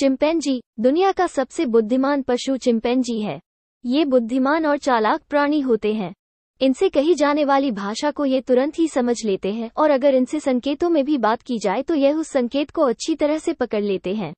chimpanzee दुनिया का सबसे बुद्धिमान पशु चिंपैंजी है ये बुद्धिमान और चालाक प्राणी होते हैं इनसे कही जाने वाली भाषा को ये तुरंत ही समझ लेते हैं और अगर इनसे संकेतों में भी बात की जाए तो यह उस संकेत को अच्छी तरह से पकड़ लेते हैं